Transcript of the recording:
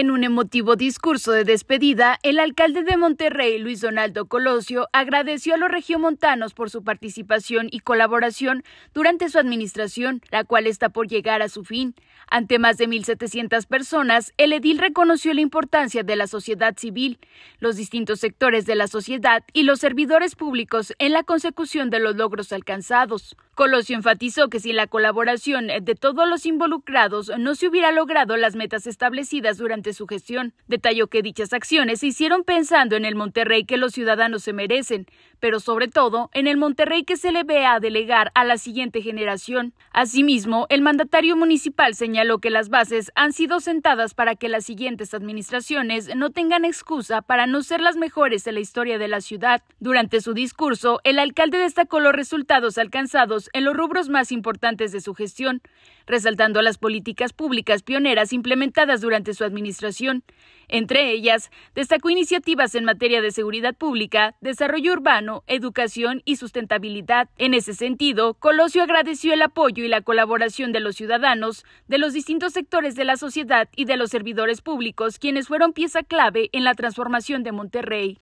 En un emotivo discurso de despedida, el alcalde de Monterrey, Luis Donaldo Colosio, agradeció a los regiomontanos por su participación y colaboración durante su administración, la cual está por llegar a su fin. Ante más de 1.700 personas, el edil reconoció la importancia de la sociedad civil, los distintos sectores de la sociedad y los servidores públicos en la consecución de los logros alcanzados. Colosio enfatizó que sin la colaboración de todos los involucrados no se hubiera logrado las metas establecidas durante su gestión. Detalló que dichas acciones se hicieron pensando en el Monterrey que los ciudadanos se merecen, pero sobre todo en el Monterrey que se le vea a delegar a la siguiente generación. Asimismo, el mandatario municipal señaló que las bases han sido sentadas para que las siguientes administraciones no tengan excusa para no ser las mejores en la historia de la ciudad. Durante su discurso, el alcalde destacó los resultados alcanzados en los rubros más importantes de su gestión, resaltando las políticas públicas pioneras implementadas durante su administración. Entre ellas, destacó iniciativas en materia de seguridad pública, desarrollo urbano, educación y sustentabilidad. En ese sentido, Colosio agradeció el apoyo y la colaboración de los ciudadanos, de los distintos sectores de la sociedad y de los servidores públicos, quienes fueron pieza clave en la transformación de Monterrey.